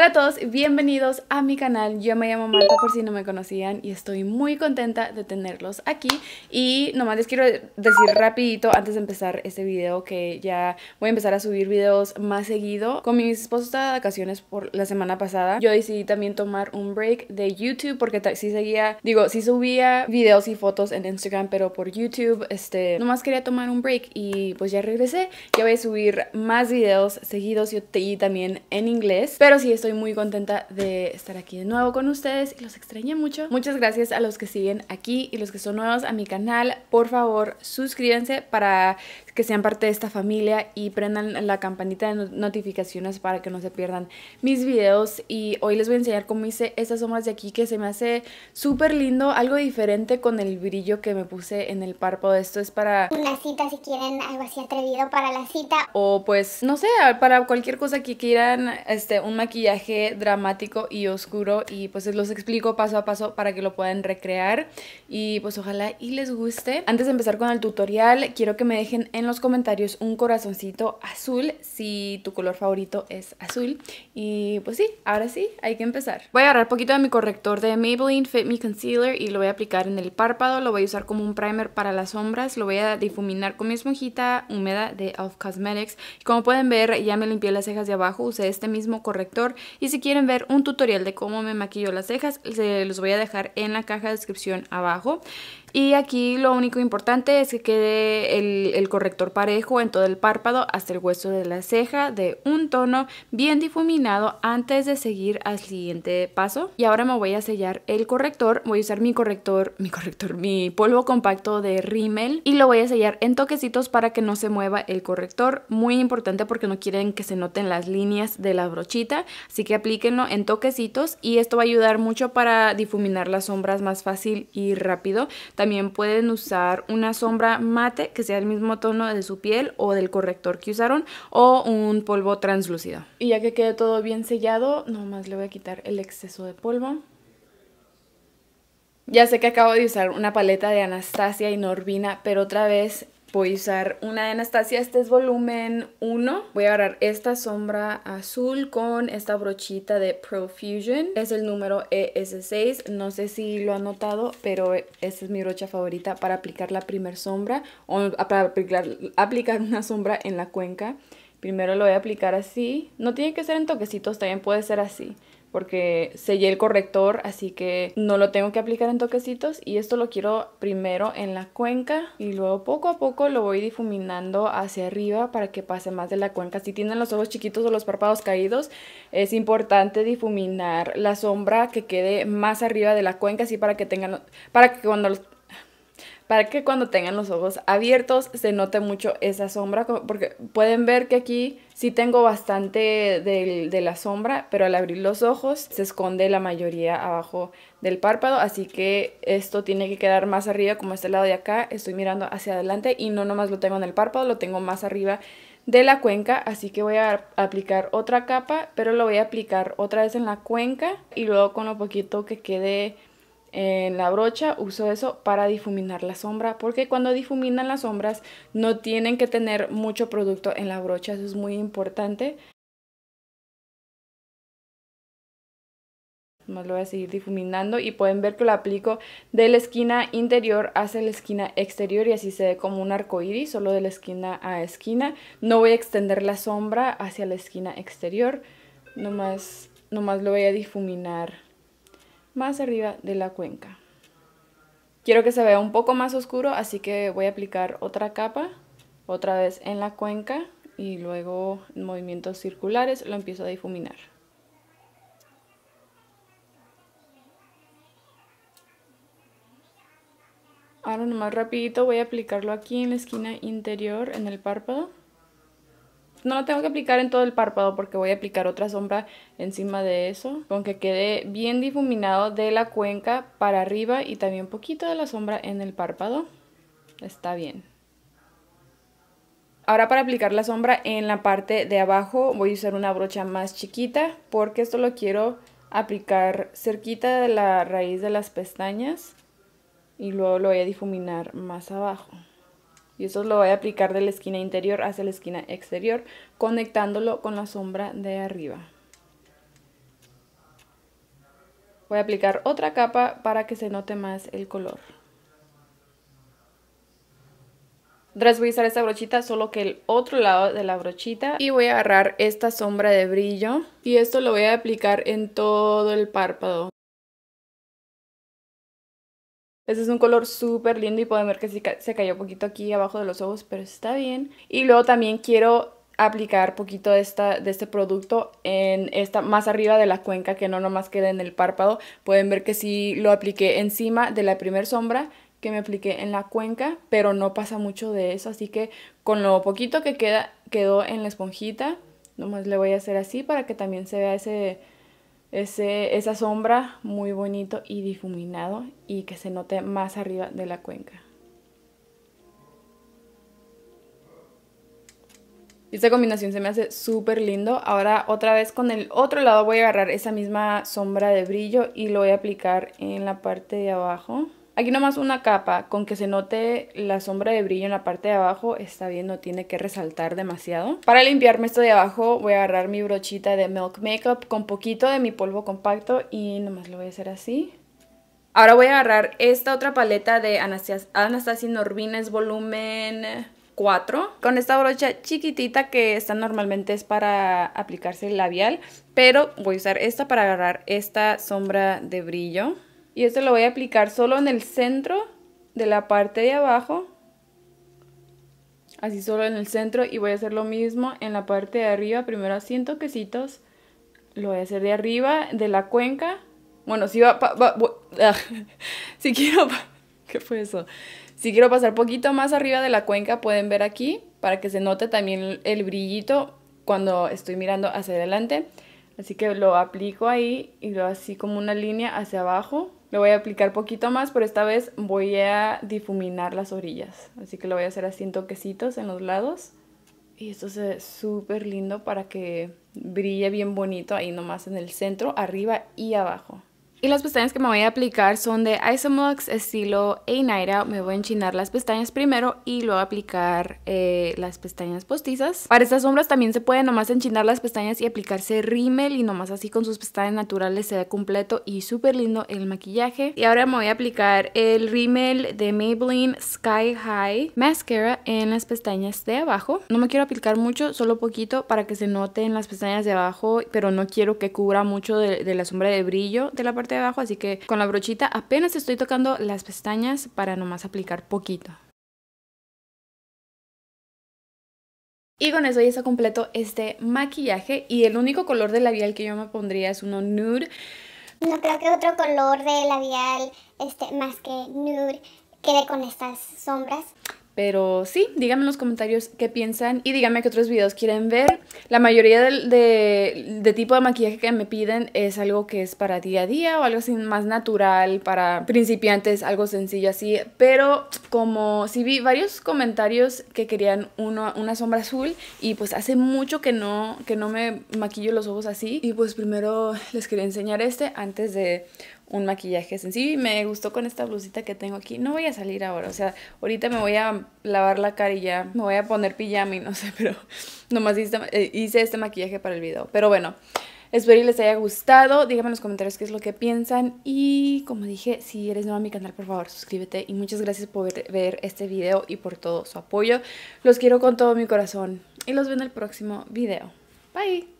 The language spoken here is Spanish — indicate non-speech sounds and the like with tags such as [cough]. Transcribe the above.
Hola a todos, bienvenidos a mi canal. Yo me llamo Marta por si no me conocían y estoy muy contenta de tenerlos aquí. Y nomás les quiero decir rapidito antes de empezar este video que ya voy a empezar a subir videos más seguido. Con mis esposo estaba de vacaciones por la semana pasada. Yo decidí también tomar un break de YouTube porque sí seguía, digo, sí subía videos y fotos en Instagram, pero por YouTube, este, nomás quería tomar un break y pues ya regresé. Ya voy a subir más videos seguidos y, y también en inglés. Pero sí, estoy muy contenta de estar aquí de nuevo con ustedes y los extrañé mucho. Muchas gracias a los que siguen aquí y los que son nuevos a mi canal. Por favor, suscríbanse para que sean parte de esta familia y prendan la campanita de notificaciones para que no se pierdan mis videos. Y hoy les voy a enseñar cómo hice estas sombras de aquí que se me hace súper lindo, algo diferente con el brillo que me puse en el párpado. Esto es para... Una cita si quieren algo así atrevido para la cita. O pues, no sé, para cualquier cosa que quieran, este, un maquillaje dramático y oscuro y pues los explico paso a paso para que lo puedan recrear y pues ojalá y les guste. Antes de empezar con el tutorial quiero que me dejen en los comentarios un corazoncito azul si tu color favorito es azul y pues sí, ahora sí hay que empezar. Voy a agarrar poquito de mi corrector de Maybelline Fit Me Concealer y lo voy a aplicar en el párpado, lo voy a usar como un primer para las sombras, lo voy a difuminar con mi esponjita húmeda de Elf Cosmetics. Como pueden ver ya me limpié las cejas de abajo, usé este mismo corrector y si quieren ver un tutorial de cómo me maquillo las cejas, se los voy a dejar en la caja de descripción abajo. Y aquí lo único importante es que quede el, corrector parejo en todo el párpado hasta el hueso de la ceja de un tono bien difuminado antes de seguir al siguiente paso. Y ahora me voy a sellar el corrector, voy a usar mi corrector, mi corrector, mi polvo compacto de Rimmel y lo voy a sellar en toquecitos para que no se mueva el corrector. Muy importante porque no quieren que se noten las líneas de la brochita, así que aplíquenlo en toquecitos y esto va a ayudar mucho para difuminar las sombras más fácil y rápido. También pueden usar una sombra mate que sea el mismo tono de su piel o del corrector que usaron o un polvo translúcido. Y ya que quede todo bien sellado, nomás le voy a quitar el exceso de polvo. Ya sé que acabo de usar una paleta de Anastasia y Norvina, pero otra vez Voy a usar una de Anastasia, este es volumen 1. Voy a agarrar esta sombra azul con esta brochita de Profusion. Es el número ES6, no sé si lo han notado, pero esta es mi brocha favorita para aplicar la primer sombra o para aplicar, aplicar una sombra en la cuenca. Primero lo voy a aplicar así, no tiene que ser en toquecitos, también puede ser así porque sellé el corrector, así que no lo tengo que aplicar en toquecitos y esto lo quiero primero en la cuenca y luego poco a poco lo voy difuminando hacia arriba para que pase más de la cuenca. Si tienen los ojos chiquitos o los párpados caídos, es importante difuminar la sombra que quede más arriba de la cuenca, así para que tengan, para que cuando para que cuando tengan los ojos abiertos se note mucho esa sombra, porque pueden ver que aquí sí tengo bastante de, de, la sombra, pero al abrir los ojos se esconde la mayoría abajo del párpado, así que esto tiene que quedar más arriba como este lado de acá, estoy mirando hacia adelante y no nomás lo tengo en el párpado, lo tengo más arriba de la cuenca, así que voy a aplicar otra capa, pero lo voy a aplicar otra vez en la cuenca y luego con lo poquito que quede en la brocha uso eso para difuminar la sombra porque cuando difuminan las sombras no tienen que tener mucho producto en la brocha, eso es muy importante. Más lo voy a seguir difuminando y pueden ver que lo aplico de la esquina interior hacia la esquina exterior y así se ve como un arco iris, solo de la esquina a esquina. No voy a extender la sombra hacia la esquina exterior, nomás, nomás lo voy a difuminar más arriba de la cuenca. Quiero que se vea un poco más oscuro, así que voy a aplicar otra capa, otra vez en la cuenca y luego en movimientos circulares lo empiezo a difuminar. Ahora nomás rapidito voy a aplicarlo aquí en la esquina interior en el párpado no lo tengo que aplicar en todo el párpado porque voy a aplicar otra sombra encima de eso. Con que quede bien difuminado de la cuenca para arriba y también un poquito de la sombra en el párpado. Está bien. Ahora para aplicar la sombra en la parte de abajo voy a usar una brocha más chiquita porque esto lo quiero aplicar cerquita de la raíz de las pestañas y luego lo voy a difuminar más abajo. Y esto lo voy a aplicar de la esquina interior hacia la esquina exterior, conectándolo con la sombra de arriba. Voy a aplicar otra capa para que se note más el color. Tras voy a usar esta brochita, solo que el otro lado de la brochita. Y voy a agarrar esta sombra de brillo. Y esto lo voy a aplicar en todo el párpado. Este es un color súper lindo y pueden ver que se, se cayó poquito aquí abajo de los ojos, pero está bien. Y luego también quiero aplicar poquito de, esta, de este producto en esta más arriba de la cuenca que no nomás quede en el párpado. Pueden ver que sí lo apliqué encima de la primer sombra que me apliqué en la cuenca, pero no pasa mucho de eso, así que con lo poquito que queda, quedó en la esponjita, nomás le voy a hacer así para que también se vea ese esa sombra muy bonito y difuminado y que se note más arriba de la cuenca. Esta combinación se me hace súper lindo. Ahora otra vez con el otro lado voy a agarrar esa misma sombra de brillo y lo voy a aplicar en la parte de abajo. Aquí nomás una capa con que se note la sombra de brillo en la parte de abajo. Está bien, no tiene que resaltar demasiado. Para limpiarme esto de abajo voy a agarrar mi brochita de Milk Makeup con poquito de mi polvo compacto y nomás lo voy a hacer así. Ahora voy a agarrar esta otra paleta de Anastasia, Anastasia Norbines volumen 4. Con esta brocha chiquitita que esta normalmente es para aplicarse el labial, pero voy a usar esta para agarrar esta sombra de brillo. Y esto lo voy a aplicar solo en el centro de la parte de abajo. Así solo en el centro y voy a hacer lo mismo en la parte de arriba. Primero en toquecitos. Lo voy a hacer de arriba, de la cuenca. Bueno, si ah, [laughs] si quiero... [laughs] ¿Qué fue eso? Si quiero pasar poquito más arriba de la cuenca, pueden ver aquí. Para que se note también el brillito cuando estoy mirando hacia adelante. Así que lo aplico ahí y lo así como una línea hacia abajo. Lo voy a aplicar poquito más, pero esta vez voy a difuminar las orillas. Así que lo voy a hacer así en toquecitos en los lados. Y esto se ve súper lindo para que brille bien bonito ahí nomás en el centro, arriba y abajo. Y las pestañas que me voy a aplicar son de Isomux estilo A Night Out. Me voy a enchinar las pestañas primero y luego aplicar eh, las pestañas postizas. Para estas sombras también se puede nomás enchinar las pestañas y aplicarse rímel y nomás así con sus pestañas naturales se ve completo y súper lindo el maquillaje. Y ahora me voy a aplicar el rímel de Maybelline Sky High Mascara en las pestañas de abajo. No me quiero aplicar mucho, solo poquito para que se noten las pestañas de abajo, pero no quiero que cubra mucho de la sombra de brillo de la parte abajo, así que con la brochita apenas estoy tocando las pestañas para nomás aplicar poquito. Y con eso ya está completo este maquillaje y el único color de labial que yo me pondría es uno nude. No creo que otro color de labial este, más que nude quede con estas sombras. Pero sí, díganme en los comentarios qué piensan y díganme qué otros videos quieren ver. La mayoría de, de, tipo de maquillaje que me piden es algo que es para día a día o algo así más natural, para principiantes, algo sencillo así. Pero como sí vi varios comentarios que querían uno, una sombra azul y pues hace mucho que no, que no me maquillo los ojos así. Y pues primero les quería enseñar este antes de un maquillaje sencillo y me gustó con esta blusita que tengo aquí. No voy a salir ahora, o sea, ahorita me voy a lavar la cara y ya me voy a poner pijama y no sé, [laughs] pero nomás este eh, hice este maquillaje para el video. Pero bueno, espero que les haya gustado. Díganme en los comentarios qué es lo que piensan y como dije, si eres nuevo a mi canal, por favor, suscríbete y muchas gracias por ver este video y por todo su apoyo. Los quiero con todo mi corazón y los veo en el próximo video. Bye.